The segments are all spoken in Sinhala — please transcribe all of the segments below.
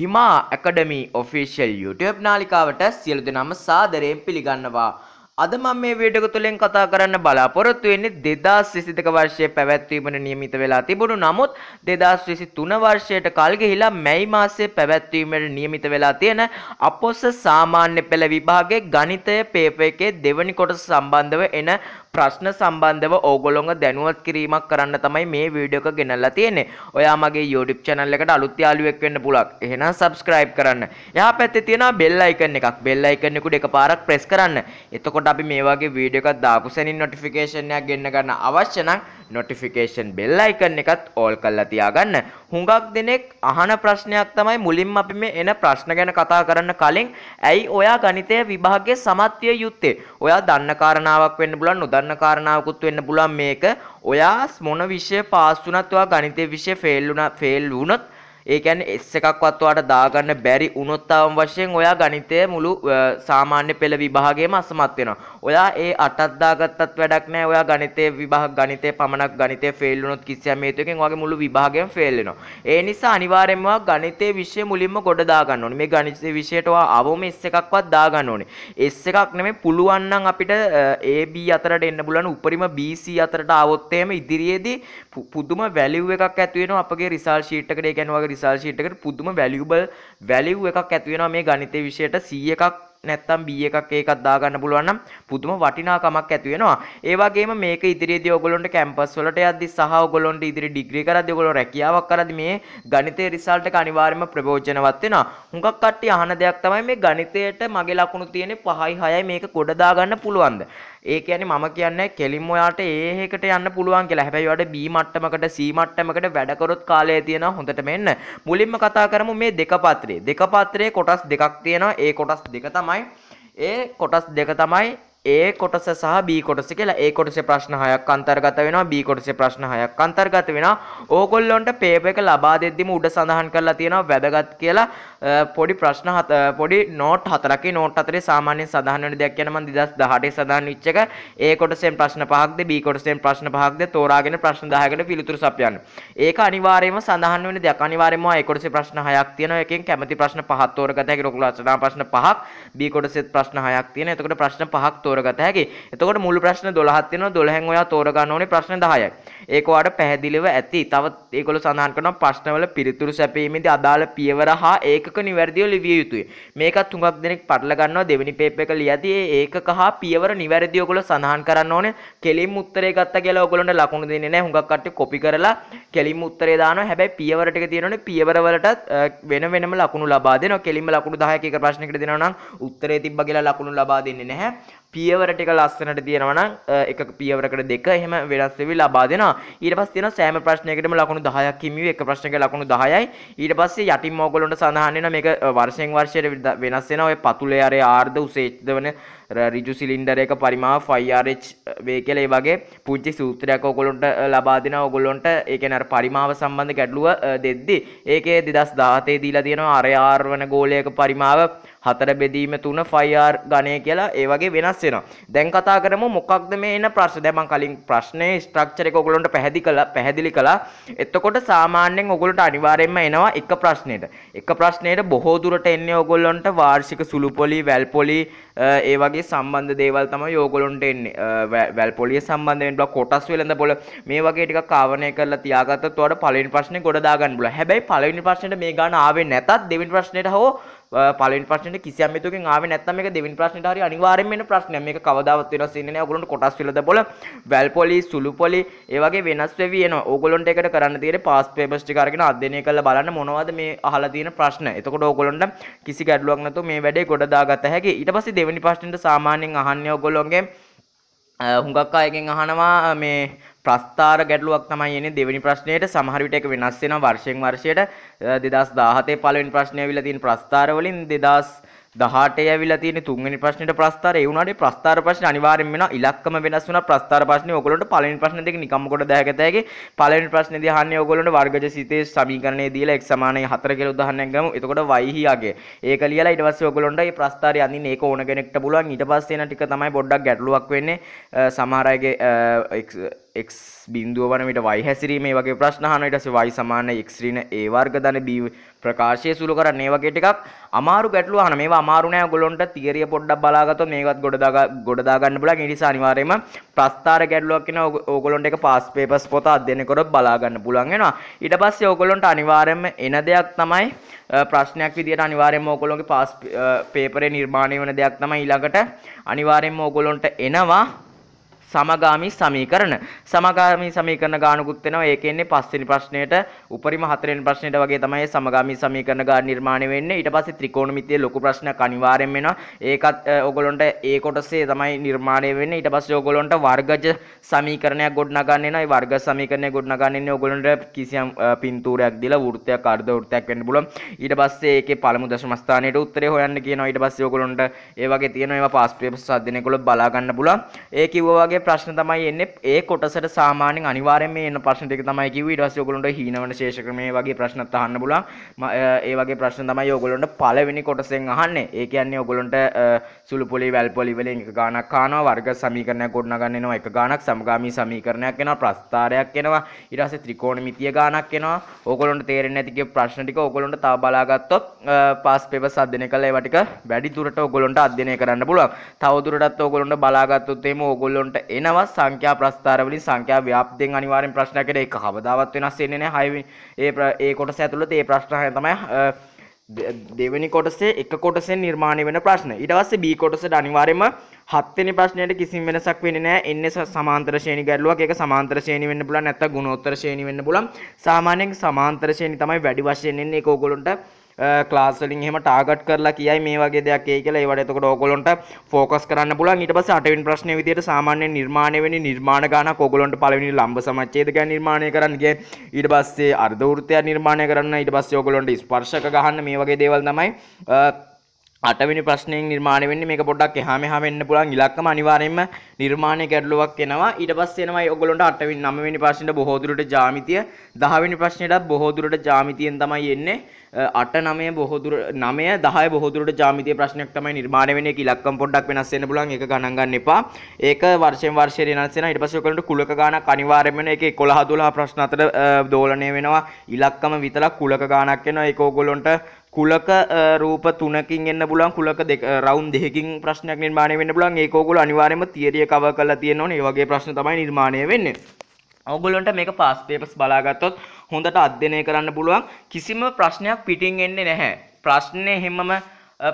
හිමා ඇකඩමි ඔෆිසිල් YouTube නාලිකාවට සියලු දෙනාම සාදරයෙන් පිළිගන්නවා. අද මම මේ වීඩියෝ තුලින් කතා කරන්න බලාපොරොත්තු වෙන්නේ 2022 වර්ෂයේ පැවැත්වීමට නියමිත වෙලා තිබුණු නමුත් 2023 වර්ෂයට කල් ගිහිලා මැයි මාසයේ පැවැත්වීමට නියමිත වෙලා තියෙන අපොස සාමාන්‍ය පෙළ විභාගයේ ගණිතය පේපර් එකේ දෙවැනි කොටස සම්බන්ධව එන ප්‍රශ්න සම්බන්ධව ඕගොල්ලොන්ව දැනුවත් කිරීමක් කරන්න තමයි මේ වීඩියෝ එක ගෙනල්ලා තියෙන්නේ. ඔයා මගේ YouTube channel එකට අලුත් යාළුවෙක් වෙන්න පුළුවන්. එහෙනම් subscribe කරන්න. එහා පැත්තේ තියෙන bell icon එකක්. bell icon එක උඩ එකපාරක් press කරන්න. එතකොට අපි මේ වගේ වීඩියෝ එකක් දාපු සැනින් notification එකක් ගෙන්න ගන්න අවශ්‍ය නම් notification bell icon එකත් all කරලා තියාගන්න. හුඟක් දෙනෙක් අහන ප්‍රශ්නයක් තමයි මුලින්ම අපි මේ එන ප්‍රශ්න ගැන කතා කරන්න කලින් ඇයි ඔයා ගණිතය විභාගයේ සමත්විය යුත්තේ? ඔයා දන්න කාරණාවක් වෙන්න පුළුවන් නොදන්න උදාහරණ කාරණාවකුත් වෙන්න පුළුවන් මේක. ඔයා මොන විෂය පාස් වුණත් ඔයා ගණිතයේ විෂය ෆේල් වුණා ෆේල් වුණත් ඒ කියන්නේ S එකක්වත් ඔයාට දාගන්න බැරි වුණොත් වශයෙන් ඔයා ගණිතය මුළු සාමාන්‍ය පෙළ විභාගයේම අසමත් වෙනවා. ඔයා ඒ 8ක් දාගත්තත් වැඩක් නැහැ. ඔයා ගණිතයේ විභාග ගණිතයේ පමණක් ගණිතයේ ෆේල් වුණොත් කිසියම් හේතුවකින් ඔයාගේ මුළු විභාගයම ෆේල් වෙනවා. ඒ නිසා අනිවාර්යයෙන්ම ඔයා ගණිතයේ විෂය මුලින්ම ගොඩ දාගන්න ඕනේ. මේ ගණිතයේ විෂයට ඔයා අවම S එකක්වත් දාගන්න ඕනේ. S එකක් නෙමෙයි පුළුවන් නම් අපිට AB අතරට එන්න පුළුවන් උපරිම BC අතරට ආවොත් එහෙම ඉදිරියේදී පුදුම වැලියු එකක් ඇති වෙනවා අපගේ රිසල්ට් ෂීට් එකට. ඒ කියන්නේ ඔයාගේ රිසල් ෂීට් එකට පුදුම වැලියුබල් වැලියු එකක් ඇති වෙනවා මේ ගණිතය විෂයට 100 එකක් නැත්තම් B එකක් ඒකක් දාගන්න පුළුවන් නම් පුදුම වටිනාකමක් ඇති වෙනවා. ඒ වගේම මේක ඉදිරියේදී ඔයගොල්ලන්ට කැම්පස් වලට යද්දි සහ ඔයගොල්ලන්ට ඉදිරි ඩිග්‍රී කරද්දි ඔයගොල්ලෝ රැකියාවක් කරද්දි මේ ගණිතයේ රිසල්ට් එක අනිවාර්යයෙන්ම ප්‍රයෝජනවත් වෙනවා. හුඟක් කට්ටිය අහන දෙයක් තමයි මේ ගණිතයට මගේ ලකුණු තියෙන්නේ 5යි 6යි මේක ගොඩ දාගන්න පුළුවන්ද? ඒ කියන්නේ මම කියන්නේ කෙලින්ම ඔයාට ඒ එකකට යන්න පුළුවන් කියලා. හැබැයි ඔයාට B මට්ටමකට C මට්ටමකට වැඩ කරොත් කාලය තියෙනවා හොඳට මෙන්න. මුලින්ම කතා කරමු මේ දෙක පත්‍රය. දෙක පත්‍රයේ කොටස් දෙකක් තියෙනවා. ඒ කොටස් දෙක තමයි ඒ කොටස් දෙක තමයි ඒ කොටස සහ B කොටස කියලා ඒ කොටසේ ප්‍රශ්න 6ක් අන්තර්ගත වෙනවා B කොටසේ ප්‍රශ්න 6ක් අන්තර්ගත වෙනවා ඕගොල්ලොන්ට පේපර් එක ලබා දෙද්දිම උඩ සඳහන් කරලා තියෙනවා වැදගත් කියලා පොඩි ප්‍රශ්න පොඩි නෝට් හතරකේ නෝට් හතරේ සාමාන්‍යයෙන් සඳහන් වෙන දෙයක් ගැන මම 2018 සඳහන් වෙච්ච එක ඒ කොටසෙන් ප්‍රශ්න පහක්ද B කොටසෙන් ප්‍රශ්න පහක්ද තෝරාගෙන ප්‍රශ්න 10කට පිළිතුරු සපයන්න. ඒක අනිවාර්යයෙන්ම සඳහන් වෙන දෙයක් අනිවාර්යයෙන්ම ඒ කොටසේ ප්‍රශ්න 6ක් තියෙනවා එකෙන් කැමැති ප්‍රශ්න පහක් තෝරගත හැකි ලොකු ලස්සන ප්‍රශ්න පහක් B කොටසෙත් ප්‍රශ්න 6ක් තියෙනවා එතකොට ප්‍රශ්න පහක් තෝර තෝරගත හැකි. එතකොට මුල් ප්‍රශ්න 12ක් තියෙනවා 12න් ඔයා තෝරගන්න ඕනේ ප්‍රශ්න 10යි. ඒක ඔයාට පැහැදිලිව ඇති. තවත් ඒගොල්ලෝ සඳහන් කරනවා ප්‍රශ්නවල පිළිතුරු සැපීමේදී අදාළ පියවර හා ඒකක නිවැරදිව ලිවිය යුතුය. මේකත් තුඟක් දෙනෙක් පටල ගන්නවා දෙවෙනි පේපර් එක ලියදී ඒ ඒකක හා පියවර නිවැරදිව ඔයගොල්ලෝ සඳහන් කරන්න ඕනේ. කෙලින්ම උත්තරේ ගත්තා කියලා ඔයගොල්ලන්ට ලකුණු දෙන්නේ නැහැ. හුඟක් කට්ටිය කොපි කරලා කෙලින්ම උත්තරේ දානවා. හැබැයි පියවර ටික තියෙනවනේ පියවරවලටත් වෙන වෙනම ලකුණු ලබා දෙනවා. කෙලින්ම ලකුණු 10ක එක ප්‍රශ්නයකට දෙනවා නම් උත්තරේ තිබ්බා කියලා ලකුණු ලබා දෙන්නේ නැහැ. පියවර ටික ලස්සනට තියෙනවා නම් එක පියවරකට දෙක එහෙම වෙනස් වෙවි ලබා දෙනවා. ඊට පස්සේ තියෙනවා සෑම ප්‍රශ්නයකටම ලකුණු 10ක් හිමි එක ප්‍රශ්නයක ලකුණු 10යි. ඊට පස්සේ යටින් ඕගොල්ලොන්ට සඳහන් වෙනවා මේක වර්ෂයෙන් වර්ෂයට වෙනස් වෙනවා. ඔය පතුලේ ආරේ ආර්ධ උසේච්ඡද වෙන රිජු සිලින්ඩර එක පරිමාව 5RH වේ කියලා ඒ වගේ පුංචි සූත්‍රයක් ඔයගොල්ලන්ට ලබා දෙනවා ඔයගොල්ලන්ට ඒ කියන්නේ අර පරිමාව සම්බන්ධ ගැටලුව දෙද්දි ඒකේ 2017 දීලා තියෙනවා RR වන ගෝලයක පරිමාව හතර බෙදීම තුන ෆයිර් ගණය කියලා ඒ වගේ වෙනස් වෙනවා. දැන් කතා කරමු මොකක්ද මේ එන ප්‍රශ්න. දැන් මම කලින් ප්‍රශ්නේ ස්ට්‍රක්චර් එක ඔයගොල්ලන්ට පැහැදිලි කළා පැහැදිලි කළා. එතකොට සාමාන්‍යයෙන් ඔයගොල්ලන්ට අනිවාර්යයෙන්ම එනවා එක ප්‍රශ්නෙට. එක ප්‍රශ්නෙට බොහෝ දුරට එන්නේ ඔයගොල්ලන්ට වාර්ෂික සුළු පොලි, වැල් පොලි ඒ වගේ සම්බන්ධ දේවල් තමයි ඔයගොල්ලන්ට එන්නේ. වැල් පොලිය සම්බන්ධ වෙන්න බලා කොටස් වෙළඳ පොළ මේ වගේ ටිකක් ආවරණය කරලා තියාගත්තොත් ඔයාලට පළවෙනි ප්‍රශ්නේ ගොඩ දාගන්න පුළුවන්. හැබැයි පළවෙනි ප්‍රශ්නෙට මේ ගාන ආවේ නැතත් දෙවෙනි ප්‍රශ්නෙට හෝ පළවෙනි ප්‍රශ්නෙට කිසියම් හේතුවකින් ආවේ නැත්නම් මේක දෙවෙනි ප්‍රශ්නෙට හරි අනිවාර්යෙන්ම එන ප්‍රශ්නයක්. මේක කවදාවත් වෙනස් වෙන්නේ නැහැ. ඔයගොල්ලන්ට කොටස් වල දබල වැල් පොලි, සුළු පොලි ඒ වගේ වෙනස් වෙවි එනවා. ඕගොල්ලන්ට ඒකට කරන්න තියෙන්නේ පාස් පේපර්ස් ටික අරගෙන අධ්‍යයනය කරලා බලන්න මොනවද මේ අහලා තියෙන ප්‍රශ්න. එතකොට ඕගොල්ලන්ට කිසි ගැටලුවක් නැතුව මේ වැඩේ ගොඩ දාගත හැකි. ඊට පස්සේ දෙවෙනි ප්‍රශ්නෙට සාමාන්‍යයෙන් අහන්නේ ඕගොල්ලෝගේ හුඟක් අයගෙන් අහනවා මේ ප්‍රස්ථාර ගැටලුවක් තමයි එන්නේ දෙවෙනි ප්‍රශ්නයේට සමහර විට ඒක වෙනස් වෙනවා වර්ෂයෙන් වර්ෂයට 2017 පළවෙනි ප්‍රශ්නය ඇවිල්ලා තියෙන ප්‍රස්ථාර වලින් 2018 ඇවිල්ලා තියෙන තුන්වෙනි ප්‍රශ්නෙට ප්‍රස්ථාර ඒ වුණාට ප්‍රස්ථාර ප්‍රශ්නේ අනිවාර්යෙන් වෙනවා ඉලක්කම වෙනස් වුණා ප්‍රස්ථාර ප්‍රශ්නේ ඔයගොල්ලන්ට පළවෙනි ප්‍රශ්න දෙක නිකම්ම කොට දාගත හැකි පළවෙනි ප්‍රශ්නේදී අහන්නේ ඔයගොල්ලන්ට වර්ගජ සිතේ සමීකරණය දීලා x 4 කියලා උදාහරණයක් ගමු එතකොට y හි යගේ ඒක ලියලා ඊට පස්සේ ඔයගොල්ලන්ට මේ ප්‍රස්ථාරය අඳින්න ඒක ඕන කෙනෙක්ට පුළුවන් ඊට පස්සේ එන ටික තමයි පොඩ්ඩක් ගැටලුවක් වෙන්නේ සමහර අයගේ එක් බින්දුව වනවිට වයි හැසිරීමේ වගේ ප්‍රශ්නහනටස වයි සමාන එක්්‍රීන ඒ වර්ග දන බී ප්‍රකාශය සුළු කරන්න ඒවගේට එකක් අමාරු පැටලු හන මේ අමාරුණෑ ගොලොන්ට තිරිය පොඩ්ඩක් බලාගත මේකත් ගොඩදාග ගොඩදාගන්න බල නිනිසා අනිවාරයම ප්‍රස්ථාර ගැඩලුවක්න ඕගොලොන්ට එක පස් පේපස් පොත අධ්‍යනකොට බලාගන්න පුළන්ගෙනවා ඉට පස්ස ඕගොලොන්ට අනිවාරයම එන දෙයක් තමයි ප්‍රශ්නයක් විදිට අනිවාරයම ඕකොලොන්ගේ පස් පේපරේ නිර්මාණය වන දෙයක් තමයි ඊළඟට අනිවාරයෙන් ඕගොලොන්ට එනවා සමගාමී සමීකරණ. සමගාමී සමීකරණ ගානකුත් වෙනවා. ඒකේ ඉන්නේ පස්වෙනි ප්‍රශ්නයට උපරිම හතරවෙනි ප්‍රශ්නයට වගේ තමයි සමගාමී සමීකරණ ගාන නිර්මාණය වෙන්නේ. ඊට පස්සේ ත්‍රිකෝණමිතියේ ලොකු ප්‍රශ්නයක් අනිවාර්යෙන් වෙනවා. ඒකත් ඔයගොල්ලන්ට ඒ කොටසේ තමයි නිර්මාණය වෙන්නේ. ඊට පස්සේ ඔයගොල්ලන්ට වර්ගජ සමීකරණයක් ගොඩනගන්න එනවා. ඒ වර්ග සමීකරණය ගොඩනගන්න ඉන්නේ ඔයගොල්ලන්ට කිසියම් පින්තූරයක් දීලා වෘත්තයක් අර්ධ වෘත්තයක් වෙන්න පුළුවන්. ඊට පස්සේ ඒකේ පළමු දශම ස්ථානයේ උත්තරේ හොයන්න කියනවා. ඊට පස්සේ ඔයගොල්ලන්ට ඒ වගේ තියෙන ඒවා පාස්ට් පේපර්ස් අධ්‍යයනය කළොත් බලා ගන්න පුළුවන්. ඒ කිව්වා වගේ ප්‍රශ්න තමයි එන්නේ ඒ කොටසට සාමාන්‍යයෙන් අනිවාර්යෙන් මේ එන ප්‍රශ්න ටික තමයි කිව්වේ ඊට පස්සේ ඔයගොල්ලන්ට හීනවන ශේෂ ක්‍රමයේ වගේ ප්‍රශ්නත් අහන්න පුළුවන් ඒ වගේ ප්‍රශ්න තමයි ඔයගොල්ලන්ට පළවෙනි කොටසෙන් අහන්නේ ඒ කියන්නේ ඔයගොල්ලන්ට සුළු පොලි වැල් පොලි වලින් එක ගාණක් කානවා වර්ග සමීකරණයක් ගොඩනගන්න එනවා එක ගාණක් සමගාමී සමීකරණයක් එනවා ප්‍රස්ථාරයක් එනවා ඊට පස්සේ ත්‍රිකෝණමිතිය ගාණක් එනවා ඕගොල්ලොන්ට තේරෙන්නේ නැති කිය ප්‍රශ්න ටික ඔයගොල්ලන්ට තව බලාගත්තොත් පාස් පේපර්ස් අධ්‍යයනය කළා ඒවා ටික වැඩි දුරට ඔයගොල්ලන්ට අධ්‍යයනය කරන්න පුළුවන් තව දුරටත් ඔයගොල්ලන්ට බලාගත්තොත් එහෙම ඔයගොල්ලන්ට එනවා සංඛ්‍යා ප්‍රස්ථාර වලින් සංඛ්‍යා ව්‍යාප්තියෙන් අනිවාර්යෙන් ප්‍රශ්නයකට ඒක කවදාවත් වෙනස් වෙන්නේ නැහැ 6 ඒ ඒ කොටස ඇතුළත ඒ ප්‍රශ්න තමයි දෙවැනි කොටසේ එක කොටසෙන් නිර්මාණය වෙන ප්‍රශ්න. ඊට පස්සේ B කොටසට අනිවාර්යයෙන්ම හත්වෙනි ප්‍රශ්නයට කිසිම වෙනසක් වෙන්නේ නැහැ. එන්නේ සමාන්තර ශ්‍රේණි ගැටලුවක්. ඒක සමාන්තර ශ්‍රේණි වෙන්න පුළුවන් නැත්නම් ගුණෝත්තර ශ්‍රේණි වෙන්න පුළුවන්. සාමාන්‍යයෙන් සමාන්තර ශ්‍රේණි තමයි වැඩි වශයෙන් එන්නේ. ඒක ඕගොල්ලන්ට ක්ලාස් වලින් එහෙම ටාගට් කරලා කියයි මේ වගේ දෙයක් එයි කියලා ඒවට එතකොට ඕගොල්ලොන්ට ෆෝකස් කරන්න පුළුවන් ඊට පස්සේ අටවෙනි ප්‍රශ්නේ විදියට සාමාන්‍ය නිර්මාණය වෙන්නේ නිර්මාණ ගානක් ඕගොල්ලොන්ට පළවෙනි ලම්බ සමච්ඡේද ගැන නිර්මාණය කරන්න ගියේ ඊට පස්සේ අර්ධ වෘත්තය නිර්මාණය කරන්න ඊට පස්සේ ඕගොල්ලොන්ට ස්පර්ශක ගහන්න මේ වගේ දේවල් තමයි අටවෙනි ප්‍රශ්නයෙන් නිර්මාණය වෙන්නේ මේක පොඩ්ඩක් එහා මෙහා වෙන්න පුළුවන් ඉලක්කම අනිවාර්යයෙන්ම නිර්මාණයේ ගැටලුවක් එනවා ඊට පස්සේ එනවායි ඔයගොල්ලන්ට අටවෙනි නවවෙනි ප්‍රශ්නෙට බොහෝ දුරට ජ්‍යාමිතිය දහවෙනි ප්‍රශ්නෙටත් බොහෝ දුරට ජ්‍යාමිතියෙන් තමයි එන්නේ අට නවය බොහෝ දුර නවය 10 බොහෝ දුරට ජ්‍යාමිතිය ප්‍රශ්නයක් තමයි නිර්මාණය වෙන්නේ ඒක ඉලක්කම් පොඩ්ඩක් වෙනස් වෙන්න පුළුවන් ඒක ගණන් ගන්න එපා ඒක වර්ෂයෙන් වර්ෂයට වෙනස් වෙනවා ඊට පස්සේ ඔයගොල්ලන්ට කුලක ගණක් අනිවාර්යයෙන්ම වෙන ඒක 11 12 ප්‍රශ්න අතර දෝලණය වෙනවා ඉලක්කම විතරක් කුලක ගණක් වෙනවා ඒක ඔයගොල්ලන්ට කුලක රූප තුනකින් එන්න බුලන් කුලක රවුන් දෙකින් ප්‍රශ්නයක් නිර්මාණය වන්න පුලන් ඒකෝකුල අනිවාරම තිරිය කව කල තියෙනවන ඒවගේ ප්‍රශ්න තමයි නිර්මාණය වෙන්න ඔගුලොන්ට මේක පස් පේපස් බලාගත්තොත් හොඳට අධ්‍යනය කරන්න පුළුවන් කිසිම ප්‍රශ්නයක් පිටින් එන්නේ නැහැ ප්‍රශ්නය හෙමම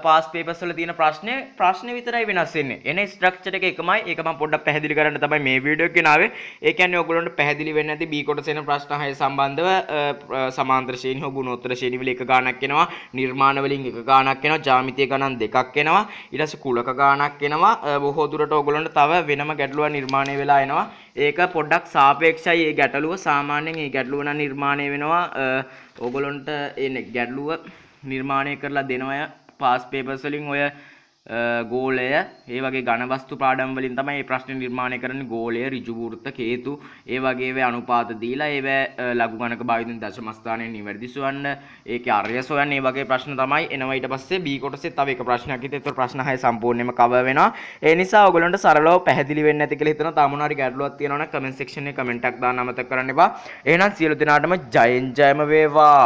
පාස් පේපර්ස් වල තියෙන ප්‍රශ්නේ ප්‍රශ්නේ විතරයි වෙනස් වෙන්නේ. එනේ ස්ට්‍රක්චර් එක එකමයි. ඒක මම පොඩ්ඩක් පැහැදිලි කරන්න තමයි මේ වීඩියෝ එක ගෙනාවේ. ඒ කියන්නේ ඔයගොල්ලන්ට පැහැදිලි වෙන්නේ නැති B කොටස එන ප්‍රශ්න 6 සම්බන්ධව සමාන්තර ශ්‍රේණි හෝ ගුණෝත්තර ශ්‍රේණි වල එක ගාණක් එනවා. නිර්මාණ වලින් එක ගාණක් එනවා. ජ්‍යාමිතිය ගණන් දෙකක් එනවා. ඊට පස්සේ කුලක ගාණක් එනවා. බොහෝ දුරට ඔයගොල්ලන්ට තව වෙනම ගැටලුවක් නිර්මාණය වෙලා එනවා. ඒක පොඩ්ඩක් සාපේක්ෂයි ඒ ගැටලුව සාමාන්‍යයෙන් ඒ ගැටලුව නම් නිර්මාණය වෙනවා ඕගොල්ලන්ට ඒ ගැටලුව නිර්මාණය කරලා දෙනවා පාස් පේපර්ස් වලින් ඔය ගෝලය ඒ වගේ ඝනවස්තු පාඩම් වලින් තමයි මේ ප්‍රශ්න නිර්මාණය කරන්නේ ගෝලය ඍජු වෘත්ත හේතු ඒ වගේ ඒවා අනුපාත දීලා ඒවා ලඝු ගණක භාවිතෙන් දශම ස්ථානයේ නිවැරදි සොයන්න ඒකේ අර්ය සොයන්න ඒ වගේ ප්‍රශ්න තමයි එනවා ඊට පස්සේ B කොටසේ තව එක ප්‍රශ්නයක් ඉතින් ඒතර ප්‍රශ්න 6 සම්පූර්ණයෙන්ම කවර් වෙනවා ඒ නිසා ඔයගොල්ලන්ට සරලව පැහැදිලි වෙන්නේ නැති කියලා හිතනවා තාම මොනවාරි ගැටලුවක් තියෙනවා නම් කමෙන්ට් සෙක්ෂන් එකේ කමෙන්ට් එකක් දාන්න අමතක කරන්න එපා එහෙනම් සියලු දෙනාටම ජයෙන් ජයම වේවා